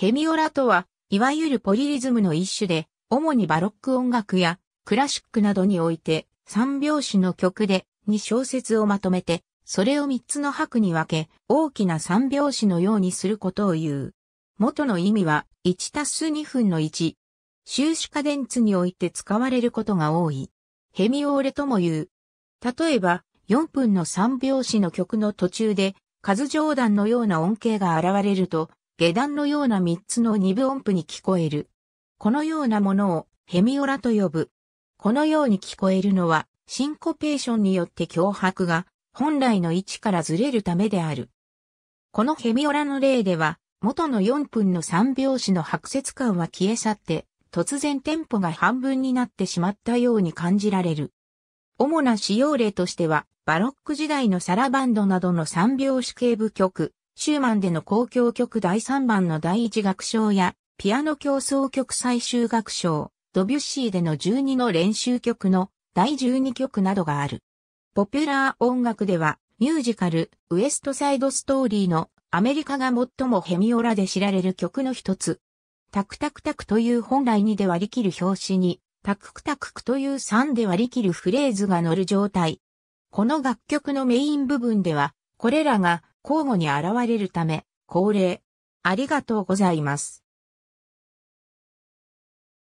ヘミオラとは、いわゆるポリリズムの一種で、主にバロック音楽やクラシックなどにおいて、三拍子の曲でに小説をまとめて、それを三つの拍に分け、大きな三拍子のようにすることを言う。元の意味は、1たす2分の1。終止家電通において使われることが多い。ヘミオーレとも言う。例えば、4分の3拍子の曲の途中で、数冗談のような音形が現れると、下段のような三つの二分音符に聞こえる。このようなものをヘミオラと呼ぶ。このように聞こえるのは、シンコペーションによって脅迫が本来の位置からずれるためである。このヘミオラの例では、元の4分の3拍子の白節感は消え去って、突然テンポが半分になってしまったように感じられる。主な使用例としては、バロック時代のサラバンドなどの3拍子系部曲、シューマンでの交響曲第3番の第1楽章や、ピアノ競争曲最終楽章、ドビュッシーでの12の練習曲の第12曲などがある。ポピュラー音楽では、ミュージカル、ウエストサイドストーリーのアメリカが最もヘミオラで知られる曲の一つ。タクタクタクという本来にで割り切る表紙に、タククタククという3で割り切るフレーズが乗る状態。この楽曲のメイン部分では、これらが交互に現れるため、恒例。ありがとうございます。